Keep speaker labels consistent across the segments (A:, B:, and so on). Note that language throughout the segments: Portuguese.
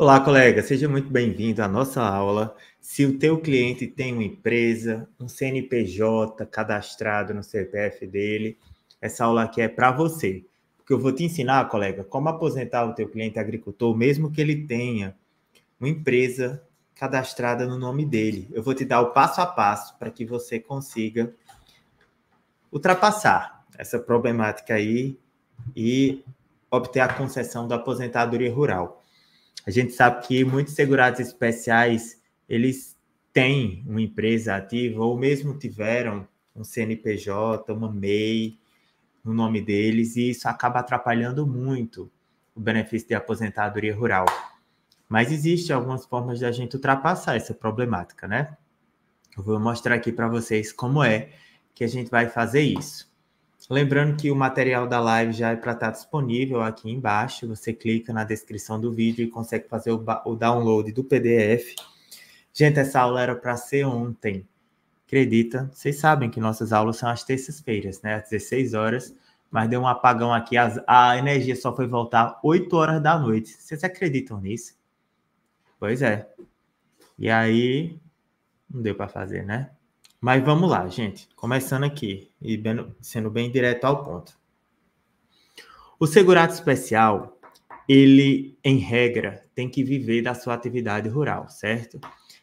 A: Olá, colega, seja muito bem-vindo à nossa aula. Se o teu cliente tem uma empresa, um CNPJ cadastrado no CPF dele, essa aula aqui é para você, porque eu vou te ensinar, colega, como aposentar o teu cliente agricultor, mesmo que ele tenha uma empresa cadastrada no nome dele. Eu vou te dar o passo a passo para que você consiga ultrapassar essa problemática aí e obter a concessão da aposentadoria rural. A gente sabe que muitos segurados especiais, eles têm uma empresa ativa ou mesmo tiveram um CNPJ, uma MEI no nome deles e isso acaba atrapalhando muito o benefício de aposentadoria rural. Mas existe algumas formas de a gente ultrapassar essa problemática, né? Eu vou mostrar aqui para vocês como é que a gente vai fazer isso. Lembrando que o material da live já é para estar tá disponível aqui embaixo. Você clica na descrição do vídeo e consegue fazer o, o download do PDF. Gente, essa aula era para ser ontem. Acredita? Vocês sabem que nossas aulas são às terças-feiras, né? Às 16 horas. Mas deu um apagão aqui. As, a energia só foi voltar 8 horas da noite. Vocês acreditam nisso? Pois é. E aí, não deu para fazer, né? Mas vamos lá, gente. Começando aqui e sendo bem direto ao ponto. O segurado especial, ele, em regra, tem que viver da sua atividade rural, certo?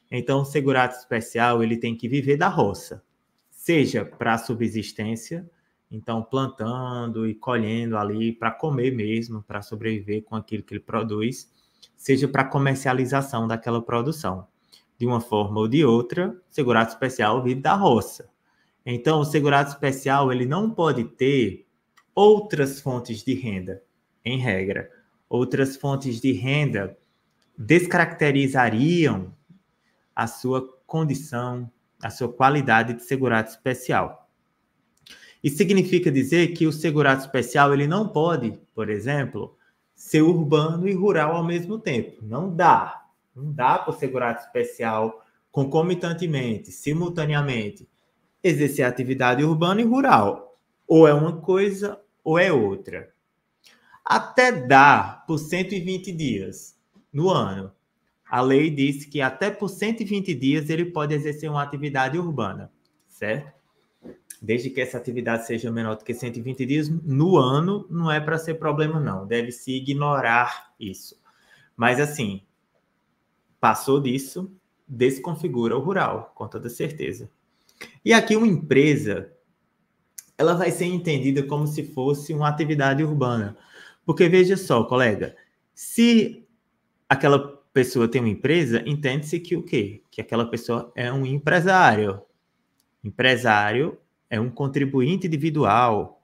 A: Então, o segurado especial, ele tem que viver da roça, seja para subsistência, então plantando e colhendo ali para comer mesmo, para sobreviver com aquilo que ele produz, seja para comercialização daquela produção de uma forma ou de outra, o segurado especial vive da roça. Então, o segurado especial ele não pode ter outras fontes de renda, em regra. Outras fontes de renda descaracterizariam a sua condição, a sua qualidade de segurado especial. Isso significa dizer que o segurado especial ele não pode, por exemplo, ser urbano e rural ao mesmo tempo. Não dá. Não dá para o segurado especial, concomitantemente, simultaneamente, exercer atividade urbana e rural. Ou é uma coisa ou é outra. Até dá por 120 dias no ano. A lei diz que até por 120 dias ele pode exercer uma atividade urbana, certo? Desde que essa atividade seja menor do que 120 dias no ano, não é para ser problema, não. Deve-se ignorar isso. Mas, assim, Passou disso, desconfigura o rural, com toda certeza. E aqui uma empresa, ela vai ser entendida como se fosse uma atividade urbana. Porque veja só, colega, se aquela pessoa tem uma empresa, entende-se que o quê? Que aquela pessoa é um empresário. Empresário é um contribuinte individual.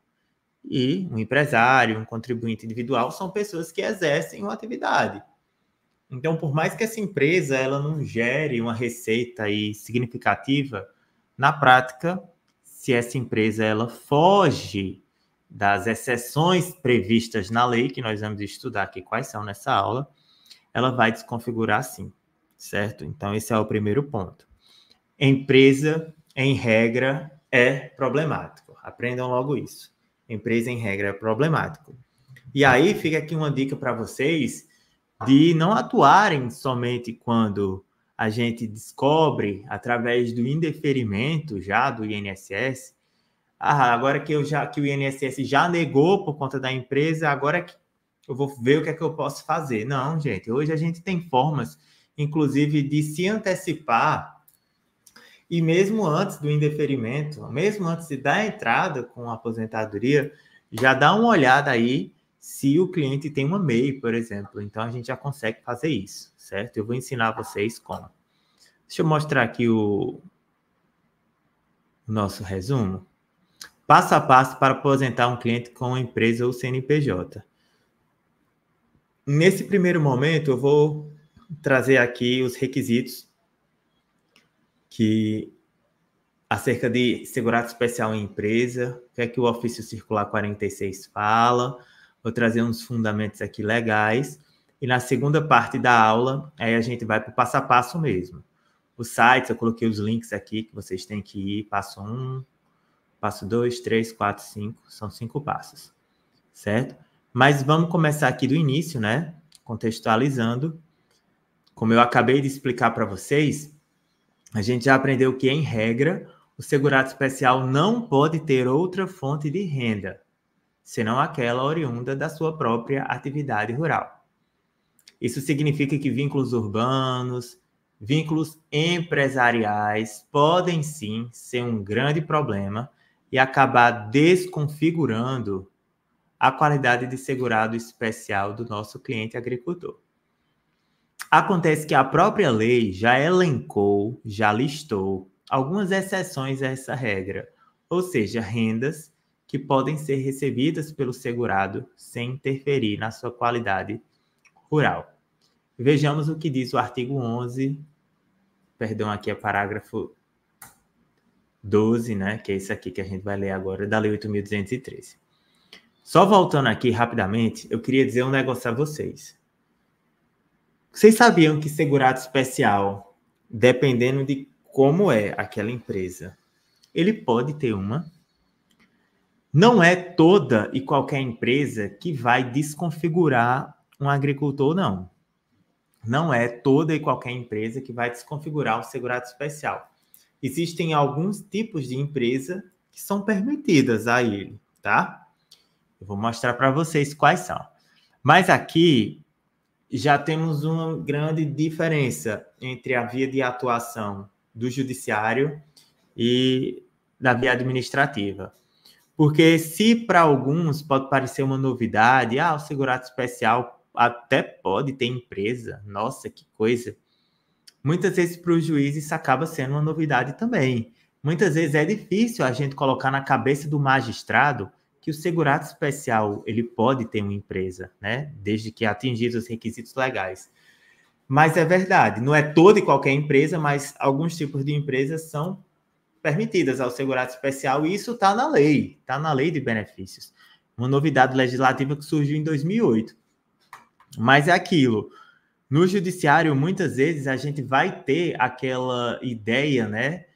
A: E um empresário, um contribuinte individual são pessoas que exercem uma atividade. Então, por mais que essa empresa ela não gere uma receita aí significativa, na prática, se essa empresa ela foge das exceções previstas na lei, que nós vamos estudar aqui quais são nessa aula, ela vai desconfigurar sim, certo? Então, esse é o primeiro ponto. Empresa, em regra, é problemático. Aprendam logo isso. Empresa, em regra, é problemático. E aí fica aqui uma dica para vocês de não atuarem somente quando a gente descobre, através do indeferimento já do INSS, ah, agora que, eu já, que o INSS já negou por conta da empresa, agora que eu vou ver o que é que eu posso fazer. Não, gente, hoje a gente tem formas, inclusive, de se antecipar e mesmo antes do indeferimento, mesmo antes de dar entrada com a aposentadoria, já dá uma olhada aí se o cliente tem uma MEI, por exemplo. Então, a gente já consegue fazer isso, certo? Eu vou ensinar vocês como. Deixa eu mostrar aqui o, nosso resumo. Passo a passo para aposentar um cliente com a empresa ou CNPJ. Nesse primeiro momento, eu vou trazer aqui os requisitos que acerca de segurado especial em empresa, o que é que o ofício circular 46 fala, Vou trazer uns fundamentos aqui legais. E na segunda parte da aula, aí a gente vai para o passo a passo mesmo. Os sites, eu coloquei os links aqui que vocês têm que ir, passo 1, um, passo 2, 3, 4, 5, são cinco passos, certo? Mas vamos começar aqui do início, né? Contextualizando. Como eu acabei de explicar para vocês, a gente já aprendeu que, em regra, o segurado especial não pode ter outra fonte de renda senão aquela oriunda da sua própria atividade rural. Isso significa que vínculos urbanos, vínculos empresariais podem sim ser um grande problema e acabar desconfigurando a qualidade de segurado especial do nosso cliente agricultor. Acontece que a própria lei já elencou, já listou algumas exceções a essa regra, ou seja, rendas que podem ser recebidas pelo segurado sem interferir na sua qualidade rural. Vejamos o que diz o artigo 11, perdão, aqui é parágrafo 12, né, que é esse aqui que a gente vai ler agora, da Lei 8.213. Só voltando aqui rapidamente, eu queria dizer um negócio a vocês. Vocês sabiam que segurado especial, dependendo de como é aquela empresa, ele pode ter uma não é toda e qualquer empresa que vai desconfigurar um agricultor, não. Não é toda e qualquer empresa que vai desconfigurar um segurado especial. Existem alguns tipos de empresa que são permitidas a ele, tá? Eu vou mostrar para vocês quais são. Mas aqui já temos uma grande diferença entre a via de atuação do judiciário e da via administrativa. Porque se para alguns pode parecer uma novidade, ah, o segurado especial até pode ter empresa, nossa, que coisa. Muitas vezes para os juízes isso acaba sendo uma novidade também. Muitas vezes é difícil a gente colocar na cabeça do magistrado que o segurado especial ele pode ter uma empresa, né? Desde que atingidos os requisitos legais. Mas é verdade, não é toda e qualquer empresa, mas alguns tipos de empresas são permitidas ao segurado especial, e isso está na lei, está na lei de benefícios. Uma novidade legislativa que surgiu em 2008. Mas é aquilo. No judiciário, muitas vezes a gente vai ter aquela ideia, né,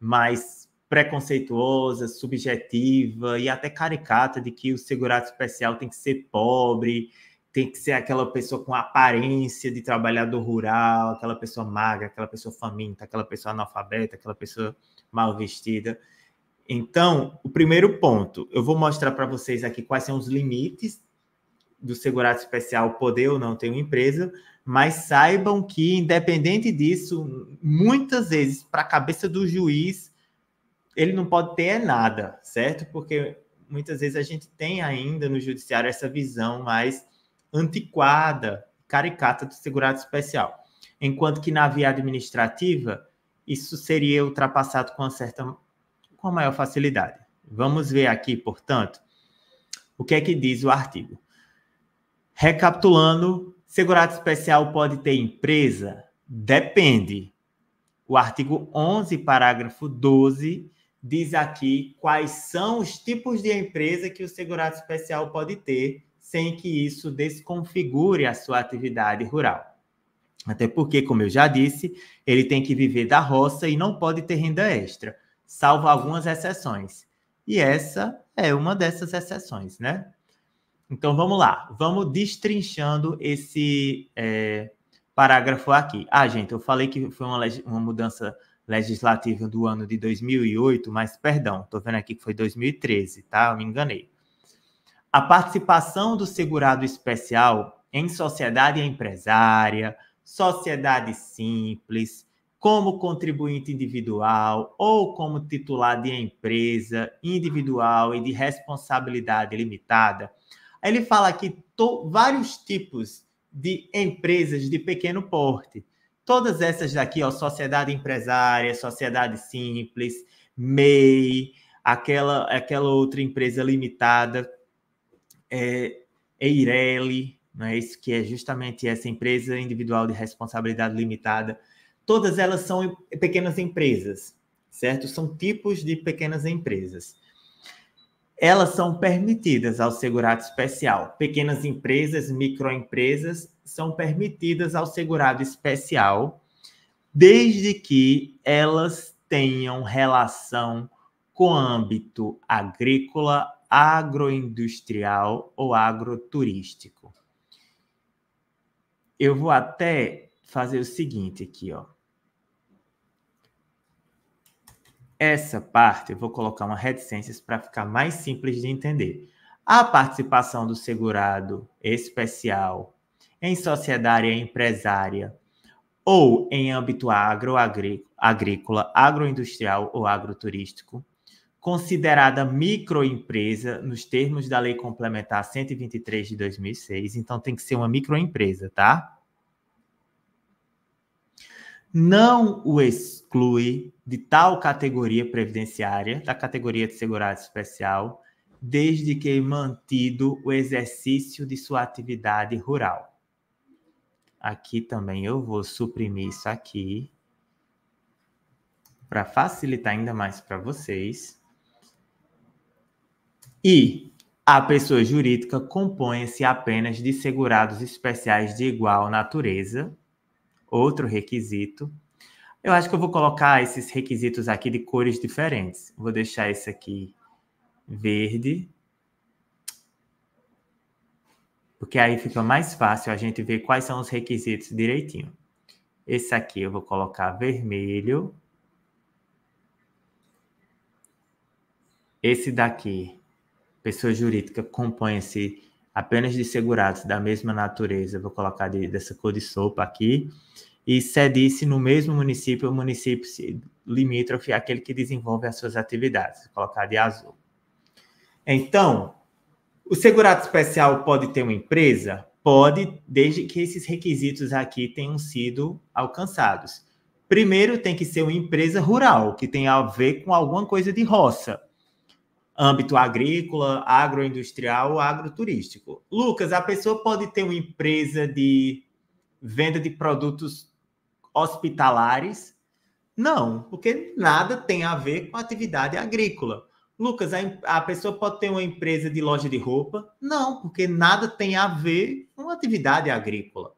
A: mais preconceituosa, subjetiva e até caricata de que o segurado especial tem que ser pobre, tem que ser aquela pessoa com aparência de trabalhador rural, aquela pessoa magra, aquela pessoa faminta, aquela pessoa analfabeta, aquela pessoa mal vestida. Então, o primeiro ponto, eu vou mostrar para vocês aqui quais são os limites do segurado especial poder ou não ter uma empresa, mas saibam que, independente disso, muitas vezes, para a cabeça do juiz, ele não pode ter nada, certo? Porque muitas vezes a gente tem ainda no judiciário essa visão mais antiquada, caricata do segurado especial. Enquanto que na via administrativa, isso seria ultrapassado com certa com maior facilidade. Vamos ver aqui, portanto, o que é que diz o artigo. Recapitulando, segurado especial pode ter empresa? Depende. O artigo 11, parágrafo 12, diz aqui quais são os tipos de empresa que o segurado especial pode ter, sem que isso desconfigure a sua atividade rural. Até porque, como eu já disse, ele tem que viver da roça e não pode ter renda extra, salvo algumas exceções. E essa é uma dessas exceções, né? Então vamos lá, vamos destrinchando esse é, parágrafo aqui. Ah, gente, eu falei que foi uma, uma mudança legislativa do ano de 2008, mas perdão, estou vendo aqui que foi 2013, tá? Eu me enganei. A participação do segurado especial em sociedade empresária, sociedade simples, como contribuinte individual ou como titular de empresa individual e de responsabilidade limitada. Ele fala aqui vários tipos de empresas de pequeno porte. Todas essas daqui, ó, sociedade empresária, sociedade simples, MEI, aquela, aquela outra empresa limitada, é, Eireli, é Isso que é justamente essa empresa individual de responsabilidade limitada. Todas elas são pequenas empresas, certo? São tipos de pequenas empresas. Elas são permitidas ao segurado especial. Pequenas empresas, microempresas são permitidas ao segurado especial, desde que elas tenham relação com âmbito agrícola, agroindustrial ou agroturístico. Eu vou até fazer o seguinte aqui, ó. Essa parte eu vou colocar uma reticência para ficar mais simples de entender. A participação do segurado especial em sociedade empresária ou em âmbito agro, agrícola, agroindustrial ou agroturístico considerada microempresa nos termos da Lei Complementar 123 de 2006, então tem que ser uma microempresa, tá? Não o exclui de tal categoria previdenciária, da categoria de segurado especial, desde que mantido o exercício de sua atividade rural. Aqui também eu vou suprimir isso aqui para facilitar ainda mais para vocês. E a pessoa jurídica compõe-se apenas de segurados especiais de igual natureza. Outro requisito. Eu acho que eu vou colocar esses requisitos aqui de cores diferentes. Vou deixar esse aqui verde, porque aí fica mais fácil a gente ver quais são os requisitos direitinho. Esse aqui eu vou colocar vermelho. Esse daqui pessoa jurídica compõe-se apenas de segurados da mesma natureza, vou colocar de, dessa cor de sopa aqui, e cedisse no mesmo município o município limítrofe aquele que desenvolve as suas atividades, vou colocar de azul. Então, o segurado especial pode ter uma empresa? Pode, desde que esses requisitos aqui tenham sido alcançados. Primeiro, tem que ser uma empresa rural, que tenha a ver com alguma coisa de roça âmbito agrícola, agroindustrial, agroturístico. Lucas, a pessoa pode ter uma empresa de venda de produtos hospitalares? Não, porque nada tem a ver com atividade agrícola. Lucas, a, a pessoa pode ter uma empresa de loja de roupa? Não, porque nada tem a ver com atividade agrícola.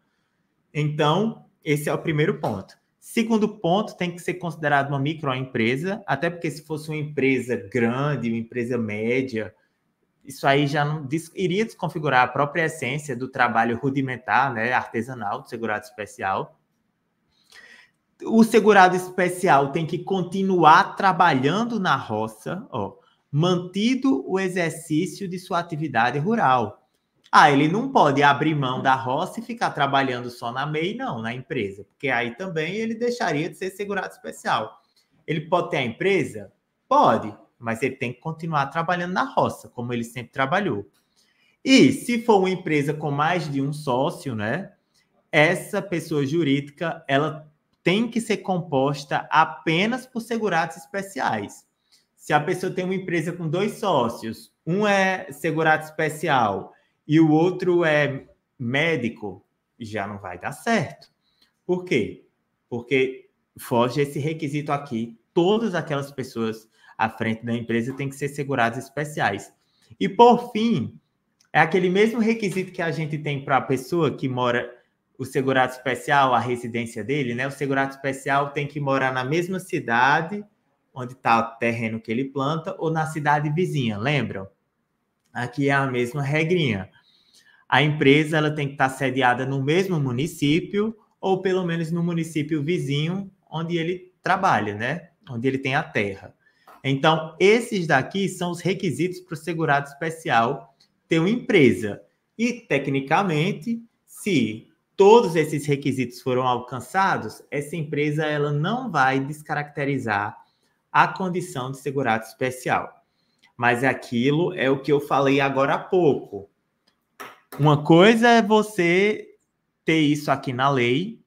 A: Então, esse é o primeiro ponto. Segundo ponto, tem que ser considerado uma microempresa, até porque se fosse uma empresa grande, uma empresa média, isso aí já não iria desconfigurar a própria essência do trabalho rudimentar, né, artesanal do segurado especial. O segurado especial tem que continuar trabalhando na roça, ó, mantido o exercício de sua atividade rural. Ah, ele não pode abrir mão da roça e ficar trabalhando só na MEI, não, na empresa, porque aí também ele deixaria de ser segurado especial. Ele pode ter a empresa? Pode, mas ele tem que continuar trabalhando na roça, como ele sempre trabalhou. E se for uma empresa com mais de um sócio, né? Essa pessoa jurídica, ela tem que ser composta apenas por segurados especiais. Se a pessoa tem uma empresa com dois sócios, um é segurado especial e o outro é médico, já não vai dar certo. Por quê? Porque foge esse requisito aqui. Todas aquelas pessoas à frente da empresa têm que ser seguradas especiais. E por fim, é aquele mesmo requisito que a gente tem para a pessoa que mora o segurado especial, a residência dele, né? O segurado especial tem que morar na mesma cidade onde está o terreno que ele planta ou na cidade vizinha, lembram? Aqui é a mesma regrinha a empresa ela tem que estar sediada no mesmo município ou pelo menos no município vizinho onde ele trabalha, né? Onde ele tem a terra. Então, esses daqui são os requisitos para o segurado especial ter uma empresa. E, tecnicamente, se todos esses requisitos foram alcançados, essa empresa ela não vai descaracterizar a condição de segurado especial. Mas aquilo é o que eu falei agora há pouco. Uma coisa é você ter isso aqui na lei,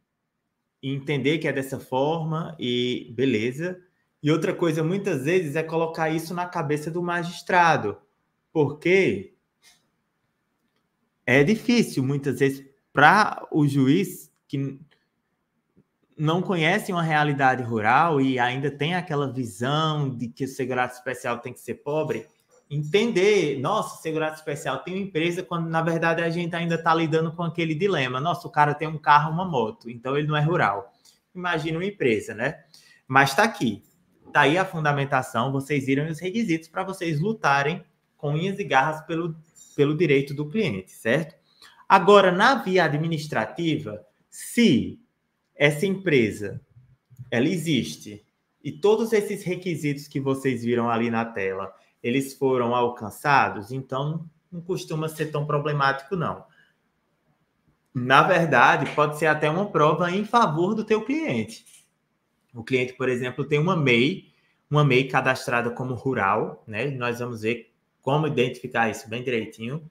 A: entender que é dessa forma e beleza. E outra coisa, muitas vezes, é colocar isso na cabeça do magistrado, porque é difícil, muitas vezes, para o juiz que não conhece uma realidade rural e ainda tem aquela visão de que o segurado especial tem que ser pobre, entender, nossa, segurança especial tem uma empresa, quando na verdade a gente ainda está lidando com aquele dilema. Nossa, o cara tem um carro, uma moto, então ele não é rural. Imagina uma empresa, né? Mas está aqui. Está aí a fundamentação, vocês viram os requisitos para vocês lutarem com unhas e garras pelo, pelo direito do cliente, certo? Agora, na via administrativa, se essa empresa ela existe e todos esses requisitos que vocês viram ali na tela eles foram alcançados, então não costuma ser tão problemático, não. Na verdade, pode ser até uma prova em favor do teu cliente. O cliente, por exemplo, tem uma MEI, uma MEI cadastrada como rural, né? Nós vamos ver como identificar isso bem direitinho.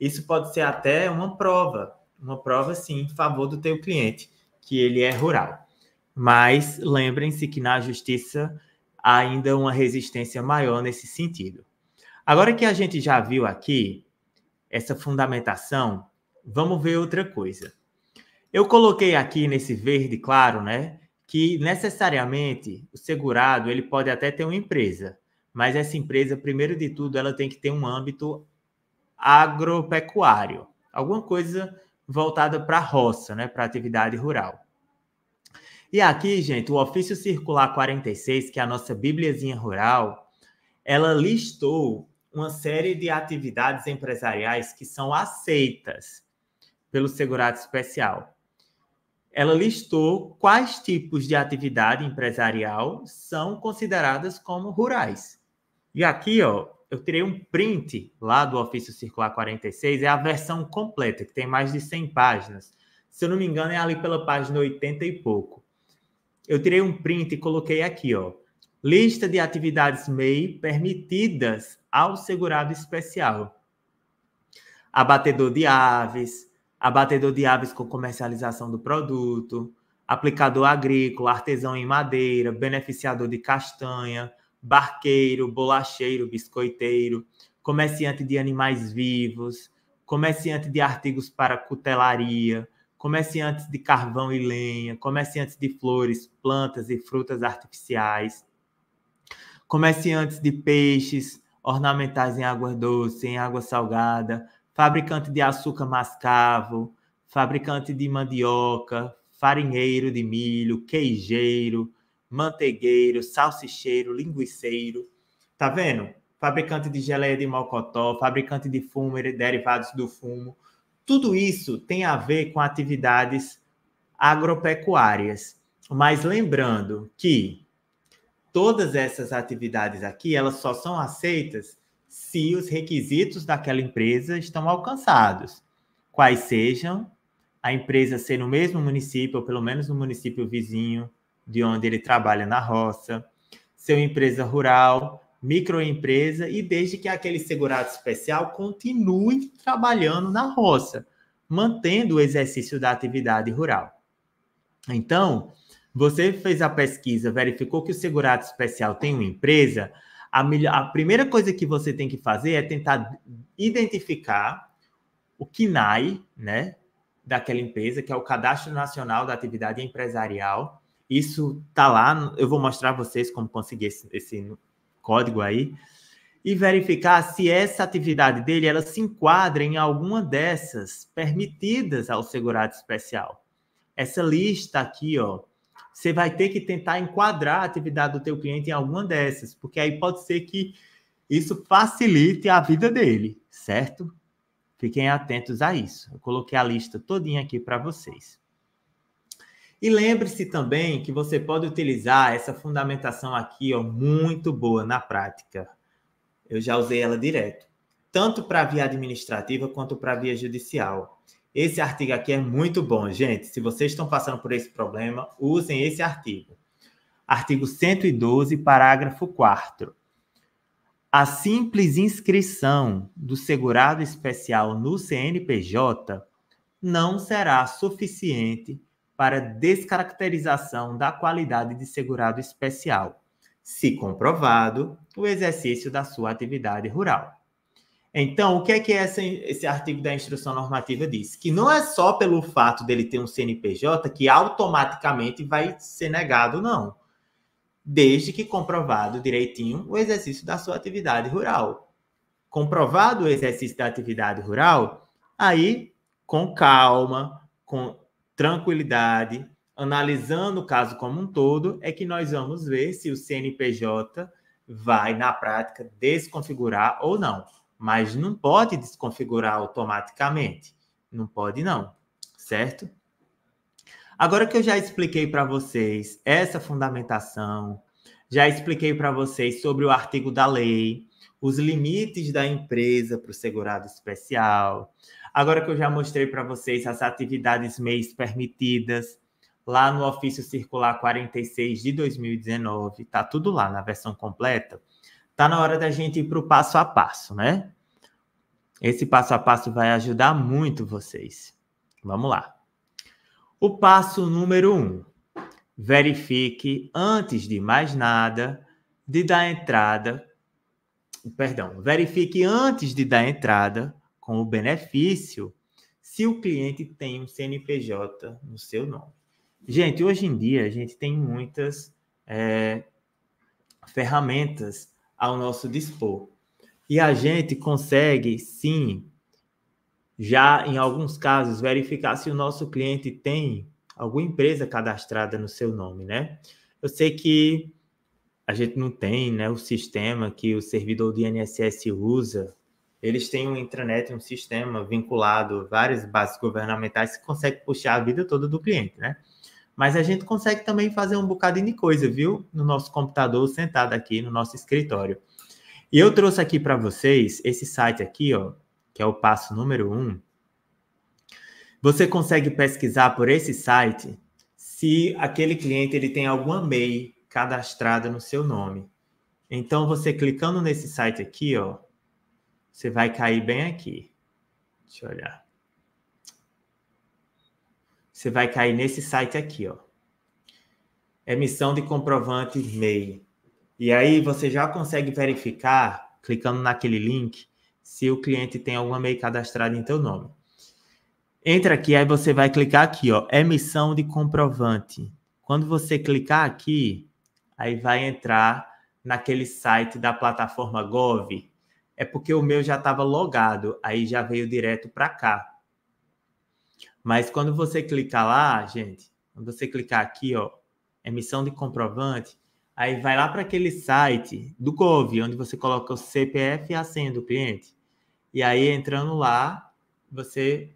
A: Isso pode ser até uma prova, uma prova sim em favor do teu cliente, que ele é rural. Mas lembrem-se que na justiça ainda uma resistência maior nesse sentido. Agora que a gente já viu aqui essa fundamentação, vamos ver outra coisa. Eu coloquei aqui nesse verde claro, né, que necessariamente o segurado ele pode até ter uma empresa, mas essa empresa, primeiro de tudo, ela tem que ter um âmbito agropecuário, alguma coisa voltada para a roça, né, para atividade rural. E aqui, gente, o ofício circular 46, que é a nossa bibliazinha rural, ela listou uma série de atividades empresariais que são aceitas pelo segurado especial. Ela listou quais tipos de atividade empresarial são consideradas como rurais. E aqui, ó, eu tirei um print lá do ofício circular 46, é a versão completa, que tem mais de 100 páginas. Se eu não me engano, é ali pela página 80 e pouco eu tirei um print e coloquei aqui, ó. Lista de atividades MEI permitidas ao segurado especial. Abatedor de aves, abatedor de aves com comercialização do produto, aplicador agrícola, artesão em madeira, beneficiador de castanha, barqueiro, bolacheiro, biscoiteiro, comerciante de animais vivos, comerciante de artigos para cutelaria, comerciantes de carvão e lenha, comerciantes de flores, plantas e frutas artificiais, comerciantes de peixes ornamentais em água doce, em água salgada, fabricante de açúcar mascavo, fabricante de mandioca, farinheiro de milho, queijeiro, manteigueiro, salsicheiro, linguiceiro. Tá vendo? Fabricante de geleia de mocotó, fabricante de fumo e derivados do fumo, tudo isso tem a ver com atividades agropecuárias. Mas lembrando que todas essas atividades aqui, elas só são aceitas se os requisitos daquela empresa estão alcançados. Quais sejam, a empresa ser no mesmo município, ou pelo menos no município vizinho de onde ele trabalha na roça, ser uma empresa rural, microempresa e desde que aquele segurado especial continue trabalhando na roça, mantendo o exercício da atividade rural. Então, você fez a pesquisa, verificou que o segurado especial tem uma empresa, a, melhor, a primeira coisa que você tem que fazer é tentar identificar o KNAI, né, daquela empresa, que é o Cadastro Nacional da Atividade Empresarial. Isso tá lá, eu vou mostrar a vocês como conseguir esse, esse código aí, e verificar se essa atividade dele ela se enquadra em alguma dessas permitidas ao segurado especial. Essa lista aqui, ó, você vai ter que tentar enquadrar a atividade do teu cliente em alguma dessas, porque aí pode ser que isso facilite a vida dele, certo? Fiquem atentos a isso. Eu coloquei a lista todinha aqui para vocês. E lembre-se também que você pode utilizar essa fundamentação aqui, ó, muito boa na prática. Eu já usei ela direto, tanto para via administrativa quanto para via judicial. Esse artigo aqui é muito bom, gente. Se vocês estão passando por esse problema, usem esse artigo. Artigo 112, parágrafo 4. A simples inscrição do segurado especial no CNPJ não será suficiente para descaracterização da qualidade de segurado especial, se comprovado o exercício da sua atividade rural. Então, o que é que essa, esse artigo da instrução normativa diz? Que não é só pelo fato dele ter um CNPJ que automaticamente vai ser negado, não. Desde que comprovado direitinho o exercício da sua atividade rural. Comprovado o exercício da atividade rural, aí, com calma, com tranquilidade, analisando o caso como um todo, é que nós vamos ver se o CNPJ vai, na prática, desconfigurar ou não. Mas não pode desconfigurar automaticamente. Não pode, não. Certo? Agora que eu já expliquei para vocês essa fundamentação, já expliquei para vocês sobre o artigo da lei, os limites da empresa para o segurado especial, Agora que eu já mostrei para vocês as atividades mês permitidas, lá no ofício circular 46 de 2019, tá tudo lá na versão completa. Tá na hora da gente ir para o passo a passo, né? Esse passo a passo vai ajudar muito vocês. Vamos lá. O passo número um, verifique antes de mais nada de dar entrada, perdão, verifique antes de dar entrada com o benefício se o cliente tem um CNPJ no seu nome. Gente, hoje em dia a gente tem muitas é, ferramentas ao nosso dispor. E a gente consegue, sim, já em alguns casos, verificar se o nosso cliente tem alguma empresa cadastrada no seu nome, né? Eu sei que a gente não tem né, o sistema que o servidor do INSS usa eles têm uma intranet, um sistema vinculado, várias bases governamentais que consegue puxar a vida toda do cliente, né? Mas a gente consegue também fazer um bocadinho de coisa, viu? No nosso computador, sentado aqui no nosso escritório. E eu trouxe aqui para vocês esse site aqui, ó, que é o passo número um. Você consegue pesquisar por esse site se aquele cliente ele tem alguma MEI cadastrada no seu nome. Então, você clicando nesse site aqui, ó, você vai cair bem aqui. Deixa eu olhar. Você vai cair nesse site aqui, ó. Emissão de comprovante MEI. E aí você já consegue verificar, clicando naquele link, se o cliente tem alguma MEI cadastrada em teu nome. Entra aqui, aí você vai clicar aqui, ó, emissão de comprovante. Quando você clicar aqui, aí vai entrar naquele site da plataforma Gov, é porque o meu já estava logado, aí já veio direto para cá. Mas quando você clicar lá, gente, quando você clicar aqui, ó, emissão de comprovante, aí vai lá para aquele site do Gov, onde você coloca o CPF e a senha do cliente. E aí entrando lá, você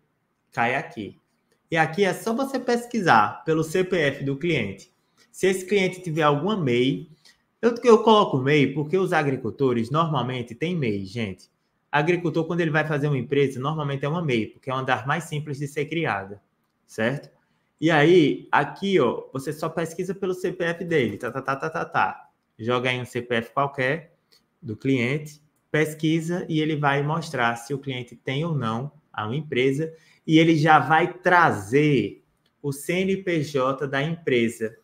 A: cai aqui. E aqui é só você pesquisar pelo CPF do cliente. Se esse cliente tiver alguma MEI, eu, eu coloco MEI porque os agricultores normalmente têm MEI, gente. Agricultor, quando ele vai fazer uma empresa, normalmente é uma MEI, porque é um andar mais simples de ser criada, certo? E aí, aqui, ó, você só pesquisa pelo CPF dele, tá, tá, tá, tá, tá, tá. Joga aí um CPF qualquer do cliente, pesquisa e ele vai mostrar se o cliente tem ou não a uma empresa e ele já vai trazer o CNPJ da empresa.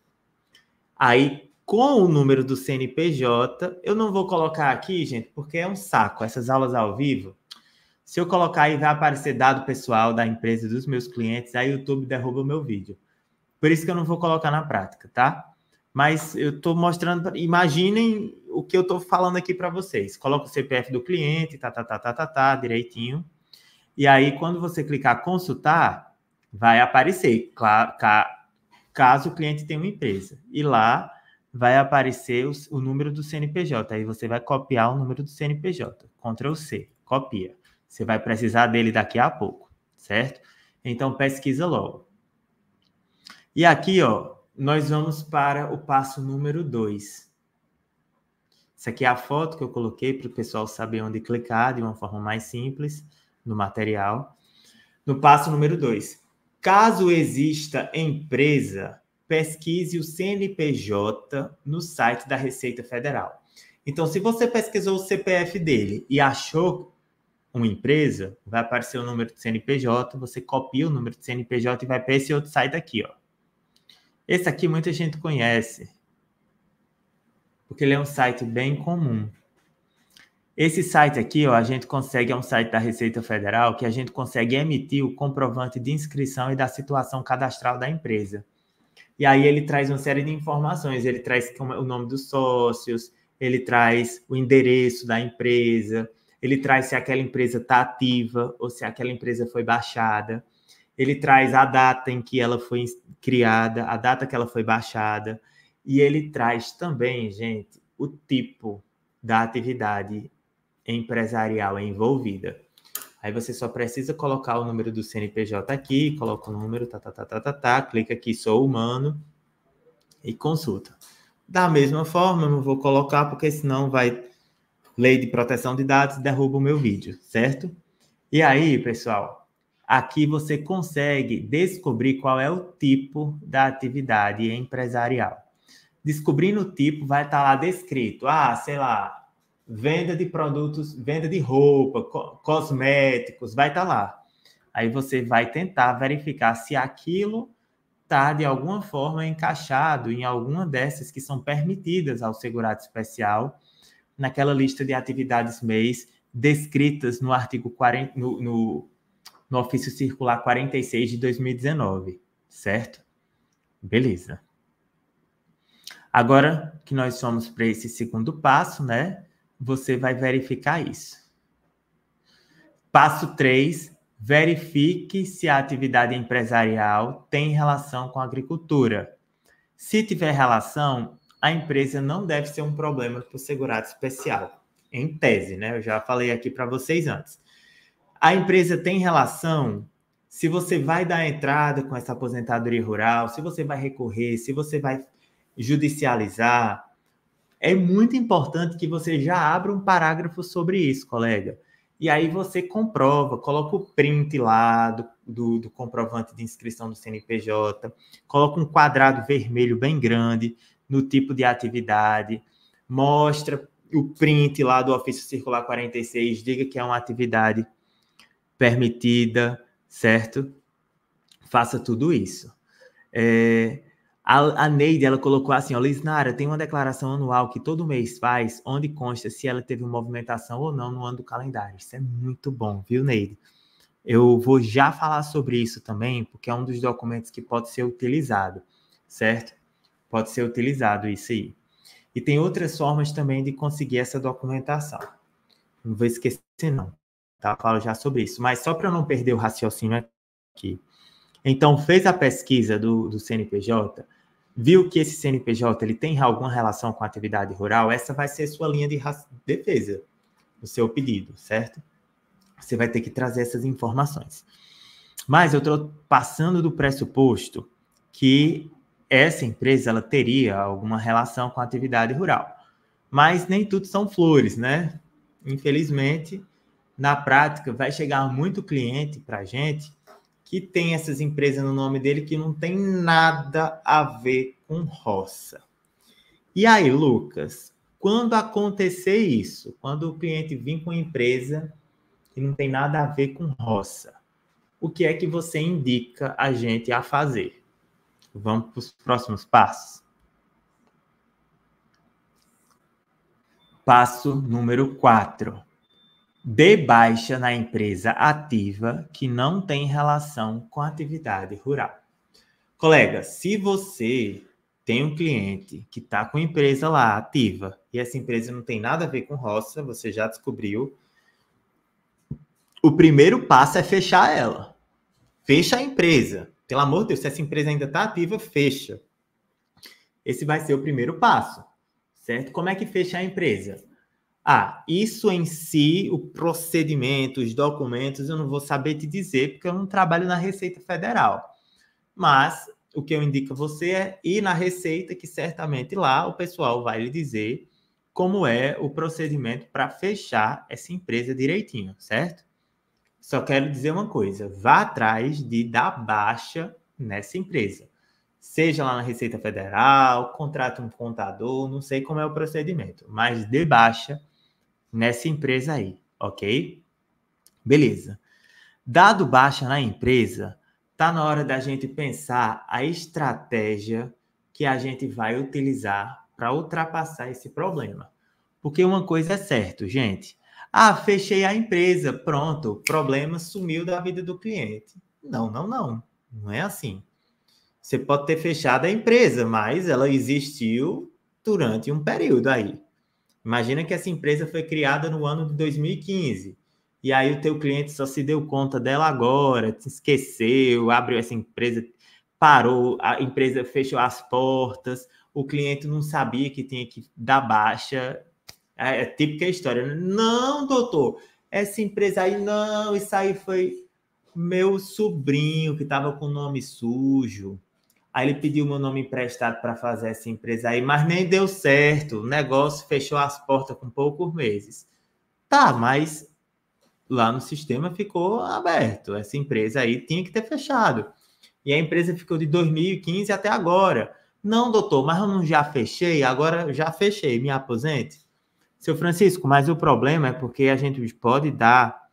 A: Aí com o número do CNPJ. Eu não vou colocar aqui, gente, porque é um saco essas aulas ao vivo. Se eu colocar aí, vai aparecer dado pessoal da empresa dos meus clientes, aí o YouTube derruba o meu vídeo. Por isso que eu não vou colocar na prática, tá? Mas eu estou mostrando, imaginem o que eu estou falando aqui para vocês. Coloca o CPF do cliente, tá, tá, tá, tá, tá, tá, direitinho. E aí, quando você clicar consultar, vai aparecer, claro, caso o cliente tenha uma empresa. E lá vai aparecer o, o número do CNPJ. Aí você vai copiar o número do CNPJ. Ctrl C, copia. Você vai precisar dele daqui a pouco, certo? Então pesquisa logo. E aqui, ó, nós vamos para o passo número 2. Essa aqui é a foto que eu coloquei para o pessoal saber onde clicar de uma forma mais simples no material. No passo número 2, caso exista empresa pesquise o CNPJ no site da Receita Federal. Então, se você pesquisou o CPF dele e achou uma empresa, vai aparecer o número do CNPJ, você copia o número do CNPJ e vai para esse outro site aqui, ó. Esse aqui muita gente conhece, porque ele é um site bem comum. Esse site aqui, ó, a gente consegue, é um site da Receita Federal, que a gente consegue emitir o comprovante de inscrição e da situação cadastral da empresa. E aí ele traz uma série de informações, ele traz é o nome dos sócios, ele traz o endereço da empresa, ele traz se aquela empresa está ativa ou se aquela empresa foi baixada, ele traz a data em que ela foi criada, a data que ela foi baixada, e ele traz também, gente, o tipo da atividade empresarial envolvida. Aí você só precisa colocar o número do CNPJ aqui, coloca o número, tá, tá, tá, tá, tá, tá, clica aqui, sou humano e consulta. Da mesma forma, eu não vou colocar, porque senão vai lei de proteção de dados derruba o meu vídeo, certo? E aí, pessoal, aqui você consegue descobrir qual é o tipo da atividade empresarial. Descobrindo o tipo, vai estar tá lá descrito, ah, sei lá, venda de produtos, venda de roupa, co cosméticos, vai estar tá lá. Aí você vai tentar verificar se aquilo está de alguma forma encaixado em alguma dessas que são permitidas ao segurado especial naquela lista de atividades mês descritas no artigo 40, no, no, no ofício circular 46 de 2019, certo? Beleza. Agora que nós somos para esse segundo passo, né? você vai verificar isso. Passo 3, verifique se a atividade empresarial tem relação com a agricultura. Se tiver relação, a empresa não deve ser um problema para o segurado especial. Em tese, né? Eu já falei aqui para vocês antes. A empresa tem relação se você vai dar entrada com essa aposentadoria rural, se você vai recorrer, se você vai judicializar, é muito importante que você já abra um parágrafo sobre isso, colega. E aí você comprova, coloca o print lá do, do, do, comprovante de inscrição do CNPJ, coloca um quadrado vermelho bem grande no tipo de atividade, mostra o print lá do ofício circular 46, diga que é uma atividade permitida, certo? Faça tudo isso. É, a, a Neide, ela colocou assim, ó, Nara, tem uma declaração anual que todo mês faz, onde consta se ela teve movimentação ou não no ano do calendário. Isso é muito bom, viu, Neide? Eu vou já falar sobre isso também, porque é um dos documentos que pode ser utilizado, certo? Pode ser utilizado isso aí. E tem outras formas também de conseguir essa documentação. Não vou esquecer, não, tá? Falo já sobre isso. Mas só para eu não perder o raciocínio aqui. Então, fez a pesquisa do, do CNPJ, viu que esse CNPJ ele tem alguma relação com a atividade rural, essa vai ser sua linha de defesa no seu pedido, certo? Você vai ter que trazer essas informações. Mas eu estou passando do pressuposto que essa empresa ela teria alguma relação com a atividade rural. Mas nem tudo são flores, né? Infelizmente, na prática, vai chegar muito cliente para a gente que tem essas empresas no nome dele que não tem nada a ver com roça. E aí, Lucas, quando acontecer isso, quando o cliente vir com uma empresa que não tem nada a ver com roça, o que é que você indica a gente a fazer? Vamos para os próximos passos? Passo número 4 Dê baixa na empresa ativa que não tem relação com a atividade rural. Colega, se você tem um cliente que está com empresa lá ativa e essa empresa não tem nada a ver com roça, você já descobriu. O primeiro passo é fechar ela. Fecha a empresa. Pelo amor de Deus, se essa empresa ainda está ativa, fecha. Esse vai ser o primeiro passo, certo? Como é que fecha a empresa? Ah, isso em si, o procedimento, os documentos, eu não vou saber te dizer, porque eu não trabalho na Receita Federal. Mas o que eu indico a você é ir na Receita, que certamente lá o pessoal vai lhe dizer como é o procedimento para fechar essa empresa direitinho, certo? Só quero dizer uma coisa: vá atrás de dar baixa nessa empresa. Seja lá na Receita Federal, contrata um contador, não sei como é o procedimento, mas dê baixa nessa empresa aí, ok? Beleza. Dado baixa na empresa, tá na hora da gente pensar a estratégia que a gente vai utilizar para ultrapassar esse problema. Porque uma coisa é certa, gente. Ah, fechei a empresa, pronto, o problema sumiu da vida do cliente. Não, não, não. Não é assim. Você pode ter fechado a empresa, mas ela existiu durante um período aí. Imagina que essa empresa foi criada no ano de 2015 e aí o teu cliente só se deu conta dela agora, te esqueceu, abriu essa empresa, parou, a empresa fechou as portas, o cliente não sabia que tinha que dar baixa. É, é típica história. Né? Não, doutor, essa empresa aí não, isso aí foi meu sobrinho que estava com nome sujo. Aí ele pediu meu nome emprestado para fazer essa empresa aí, mas nem deu certo. O negócio fechou as portas com poucos meses. Tá, mas lá no sistema ficou aberto. Essa empresa aí tinha que ter fechado. E a empresa ficou de 2015 até agora. Não, doutor, mas eu não já fechei, agora já fechei, me aposente. Seu Francisco, mas o problema é porque a gente pode dar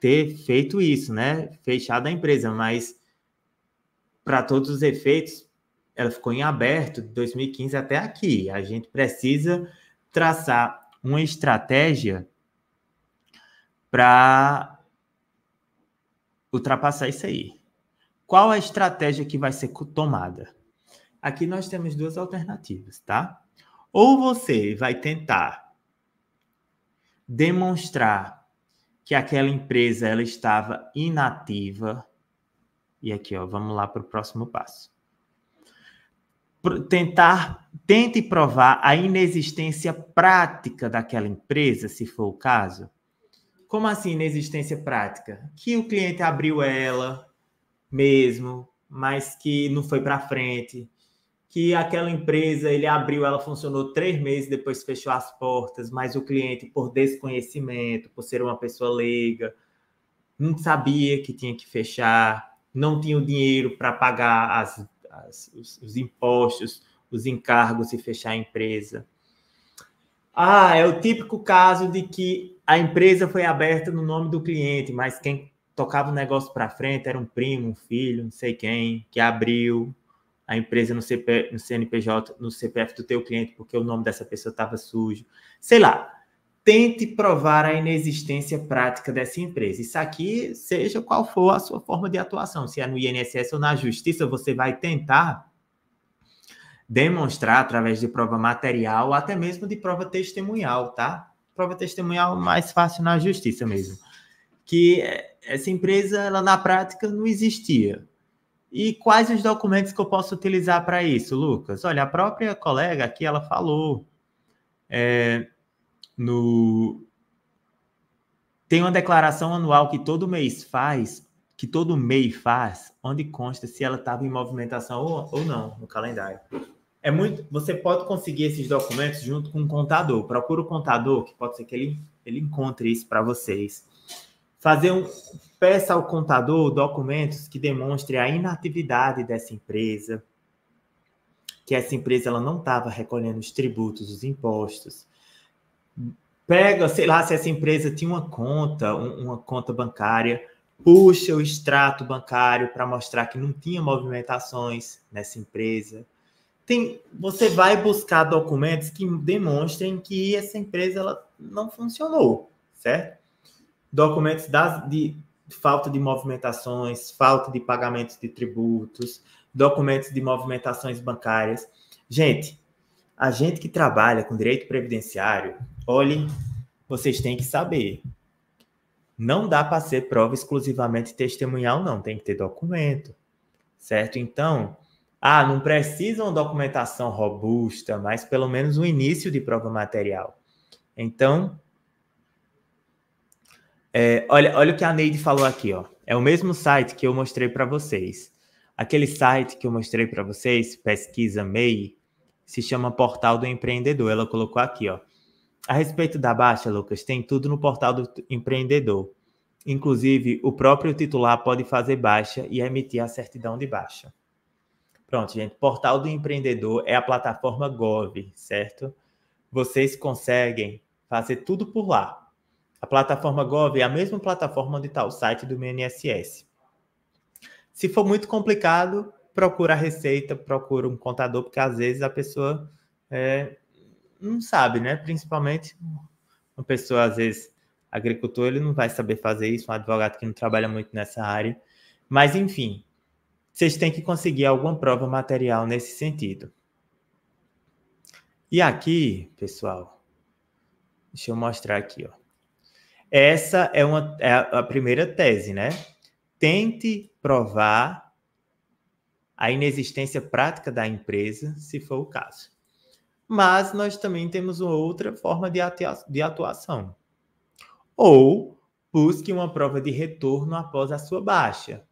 A: ter feito isso, né? Fechado a empresa, mas para todos os efeitos, ela ficou em aberto de 2015 até aqui. A gente precisa traçar uma estratégia para ultrapassar isso aí. Qual a estratégia que vai ser tomada? Aqui nós temos duas alternativas, tá? Ou você vai tentar demonstrar que aquela empresa ela estava inativa, e aqui, ó, vamos lá para o próximo passo. Tentar, tente provar a inexistência prática daquela empresa, se for o caso. Como assim inexistência prática? Que o cliente abriu ela mesmo, mas que não foi para frente, que aquela empresa ele abriu, ela funcionou três meses, depois fechou as portas, mas o cliente, por desconhecimento, por ser uma pessoa leiga, não sabia que tinha que fechar, não tinham dinheiro para pagar as, as, os, os impostos, os encargos e fechar a empresa. Ah, é o típico caso de que a empresa foi aberta no nome do cliente, mas quem tocava o negócio para frente era um primo, um filho, não sei quem, que abriu a empresa no, CP, no CNPJ, no CPF do teu cliente, porque o nome dessa pessoa estava sujo. Sei lá, tente provar a inexistência prática dessa empresa. Isso aqui, seja qual for a sua forma de atuação, se é no INSS ou na justiça, você vai tentar demonstrar através de prova material, ou até mesmo de prova testemunhal, tá? Prova testemunhal mais fácil na justiça mesmo. Que eh, essa empresa, ela na prática não existia. E quais os documentos que eu posso utilizar para isso, Lucas? Olha, a própria colega aqui, ela falou. É, no tem uma declaração anual que todo mês faz, que todo mês faz, onde consta se ela estava em movimentação ou, ou não no calendário. É muito, você pode conseguir esses documentos junto com o contador. Procura o contador, que pode ser que ele, ele encontre isso para vocês. Fazer um peça ao contador documentos que demonstrem a inatividade dessa empresa, que essa empresa ela não estava recolhendo os tributos, os impostos pega, sei lá, se essa empresa tinha uma conta, um, uma conta bancária, puxa o extrato bancário para mostrar que não tinha movimentações nessa empresa. Tem, você vai buscar documentos que demonstrem que essa empresa ela não funcionou, certo? Documentos das, de falta de movimentações, falta de pagamentos de tributos, documentos de movimentações bancárias. Gente, a gente que trabalha com direito previdenciário, Olhe, vocês têm que saber. Não dá para ser prova exclusivamente testemunhal, não. Tem que ter documento, certo? Então, ah, não precisa uma documentação robusta, mas pelo menos um início de prova material. Então, é, olha, olha o que a Neide falou aqui, ó. É o mesmo site que eu mostrei para vocês. Aquele site que eu mostrei para vocês, pesquisa MEI, se chama Portal do Empreendedor. Ela colocou aqui, ó. A respeito da baixa, Lucas, tem tudo no portal do empreendedor. Inclusive, o próprio titular pode fazer baixa e emitir a certidão de baixa. Pronto, gente. Portal do empreendedor é a plataforma Gov, certo? Vocês conseguem fazer tudo por lá. A plataforma Gov é a mesma plataforma onde está o site do MNSS. Se for muito complicado, procura a receita, procura um contador, porque às vezes a pessoa é, não sabe, né? Principalmente uma pessoa, às vezes, agricultor, ele não vai saber fazer isso, um advogado que não trabalha muito nessa área. Mas, enfim, vocês têm que conseguir alguma prova material nesse sentido. E aqui, pessoal, deixa eu mostrar aqui, ó. Essa é, uma, é a primeira tese, né? Tente provar a inexistência prática da empresa, se for o caso mas nós também temos outra forma de atuação. Ou busque uma prova de retorno após a sua baixa.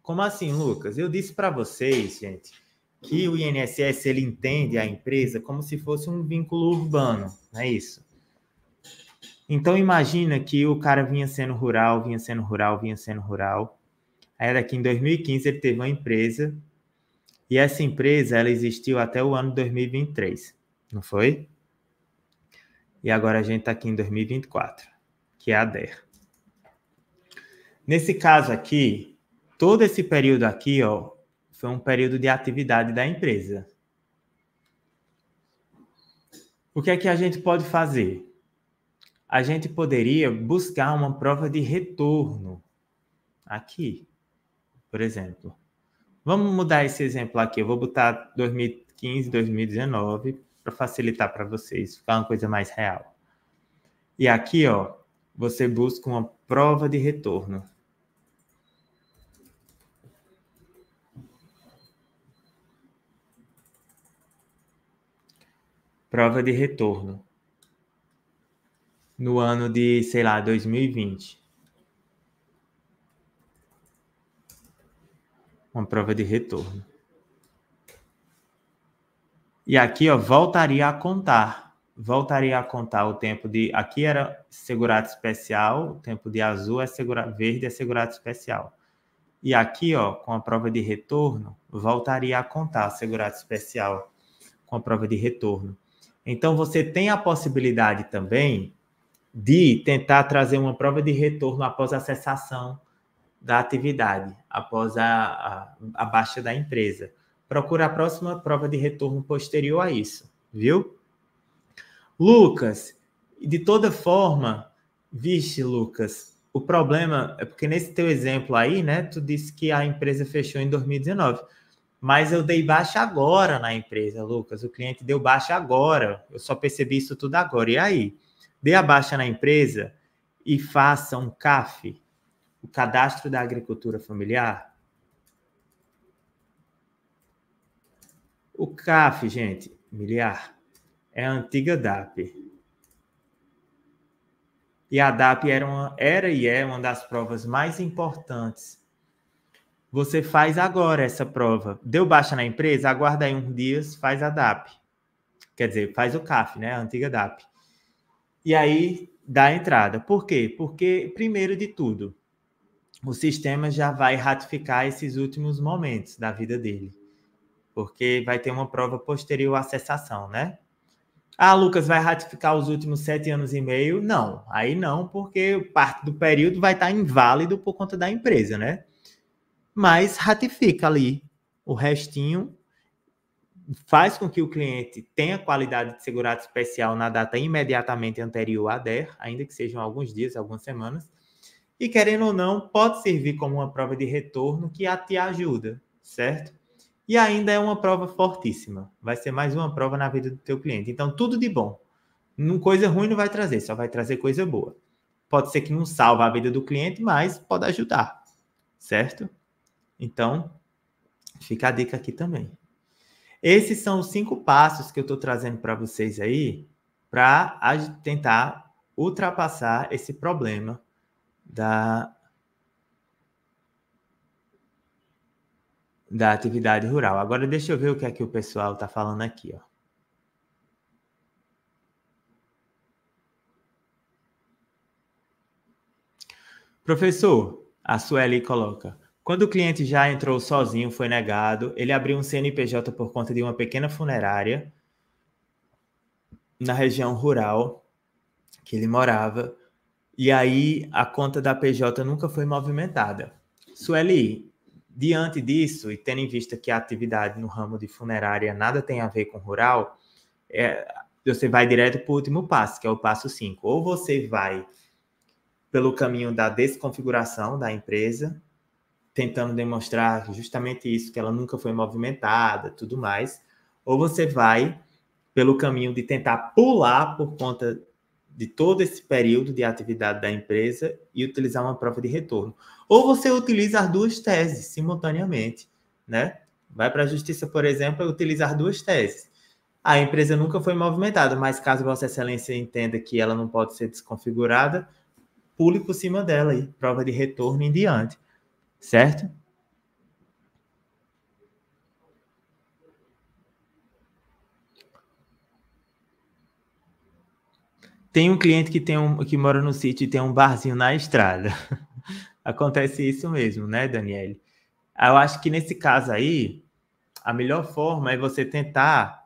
A: Como assim, Lucas? Eu disse para vocês, gente, que o INSS ele entende a empresa como se fosse um vínculo urbano, não é isso? Então imagina que o cara vinha sendo rural, vinha sendo rural, vinha sendo rural. Aí daqui em 2015 ele teve uma empresa e essa empresa ela existiu até o ano 2023 não foi? E agora a gente está aqui em 2024, que é a DER. Nesse caso aqui, todo esse período aqui, ó, foi um período de atividade da empresa. O que é que a gente pode fazer? A gente poderia buscar uma prova de retorno aqui, por exemplo. Vamos mudar esse exemplo aqui. Eu vou botar 2015, 2019 para facilitar para vocês, ficar uma coisa mais real. E aqui, ó, você busca uma prova de retorno. Prova de retorno. No ano de, sei lá, 2020. Uma prova de retorno. E aqui, ó, voltaria a contar. Voltaria a contar o tempo de. Aqui era segurado especial, o tempo de azul é segurado verde é segurado especial. E aqui, ó, com a prova de retorno, voltaria a contar segurado especial com a prova de retorno. Então, você tem a possibilidade também de tentar trazer uma prova de retorno após a cessação da atividade, após a, a, a baixa da empresa. Procura a próxima prova de retorno posterior a isso, viu? Lucas, de toda forma, vixe, Lucas, o problema é porque nesse teu exemplo aí, né, tu disse que a empresa fechou em 2019, mas eu dei baixa agora na empresa, Lucas, o cliente deu baixa agora, eu só percebi isso tudo agora. E aí? Dê a baixa na empresa e faça um CAF, o Cadastro da Agricultura Familiar, O CAF, gente, miliar, é a antiga DAP. E a DAP era, uma, era e é uma das provas mais importantes. Você faz agora essa prova. Deu baixa na empresa, aguarda aí uns dias, faz a DAP. Quer dizer, faz o CAF, né? A antiga DAP. E aí dá a entrada. Por quê? Porque, primeiro de tudo, o sistema já vai ratificar esses últimos momentos da vida dele porque vai ter uma prova posterior à cessação, né? Ah, Lucas, vai ratificar os últimos sete anos e meio? Não, aí não, porque parte do período vai estar inválido por conta da empresa, né? Mas ratifica ali o restinho, faz com que o cliente tenha qualidade de segurado especial na data imediatamente anterior à DER, ainda que sejam alguns dias, algumas semanas, e querendo ou não, pode servir como uma prova de retorno que a te ajuda, certo? E ainda é uma prova fortíssima. Vai ser mais uma prova na vida do teu cliente. Então, tudo de bom. Não, coisa ruim não vai trazer, só vai trazer coisa boa. Pode ser que não salva a vida do cliente, mas pode ajudar, certo? Então, fica a dica aqui também. Esses são os cinco passos que eu estou trazendo para vocês aí para tentar ultrapassar esse problema da, da atividade rural. Agora deixa eu ver o que é que o pessoal está falando aqui, ó. Professor, a Sueli coloca: quando o cliente já entrou sozinho, foi negado, ele abriu um CNPJ por conta de uma pequena funerária na região rural que ele morava, e aí a conta da PJ nunca foi movimentada. Sueli, Diante disso, e tendo em vista que a atividade no ramo de funerária nada tem a ver com rural, é, você vai direto para o último passo, que é o passo 5. Ou você vai pelo caminho da desconfiguração da empresa, tentando demonstrar justamente isso, que ela nunca foi movimentada, tudo mais, ou você vai pelo caminho de tentar pular por conta de todo esse período de atividade da empresa e utilizar uma prova de retorno. Ou você utiliza as duas teses simultaneamente, né? Vai para a justiça, por exemplo, é utilizar duas teses. A empresa nunca foi movimentada, mas caso Vossa Excelência entenda que ela não pode ser desconfigurada, pule por cima dela e prova de retorno em diante, certo? Tem um cliente que, tem um, que mora no sítio e tem um barzinho na estrada. Acontece isso mesmo, né, Daniele? Eu acho que nesse caso aí, a melhor forma é você tentar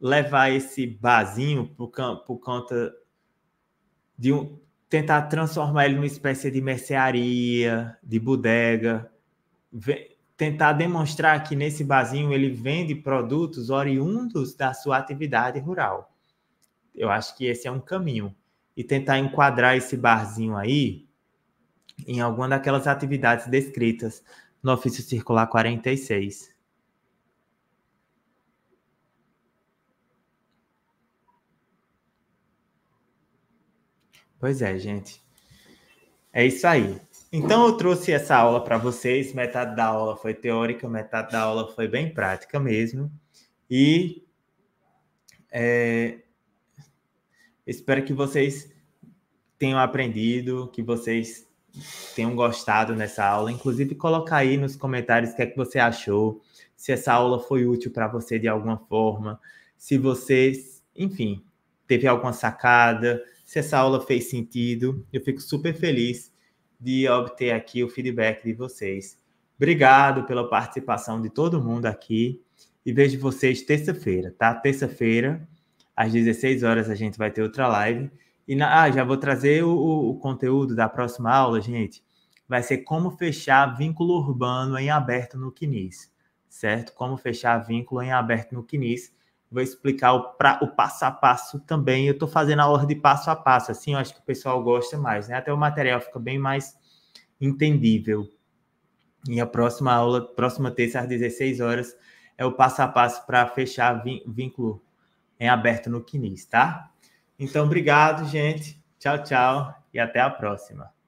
A: levar esse barzinho por, por conta de um, tentar transformar ele numa espécie de mercearia, de bodega, tentar demonstrar que nesse barzinho ele vende produtos oriundos da sua atividade rural eu acho que esse é um caminho. E tentar enquadrar esse barzinho aí em alguma daquelas atividades descritas no ofício circular 46. Pois é, gente. É isso aí. Então eu trouxe essa aula para vocês. Metade da aula foi teórica, metade da aula foi bem prática mesmo. E é, Espero que vocês tenham aprendido, que vocês tenham gostado nessa aula. Inclusive, coloca aí nos comentários o que é que você achou, se essa aula foi útil para você de alguma forma, se vocês, enfim, teve alguma sacada, se essa aula fez sentido. Eu fico super feliz de obter aqui o feedback de vocês. Obrigado pela participação de todo mundo aqui e vejo vocês terça-feira, tá? Terça-feira às 16 horas a gente vai ter outra live. E na, ah, já vou trazer o, o conteúdo da próxima aula, gente. Vai ser como fechar vínculo urbano em aberto no Quinis, certo? Como fechar vínculo em aberto no Quinis. Vou explicar o, pra, o passo a passo também. Eu estou fazendo a aula de passo a passo, assim eu acho que o pessoal gosta mais, né? Até o material fica bem mais entendível. E a próxima aula, próxima terça às 16 horas, é o passo a passo para fechar vínculo em aberto no Quinis, tá? Então, obrigado, gente. Tchau, tchau e até a próxima.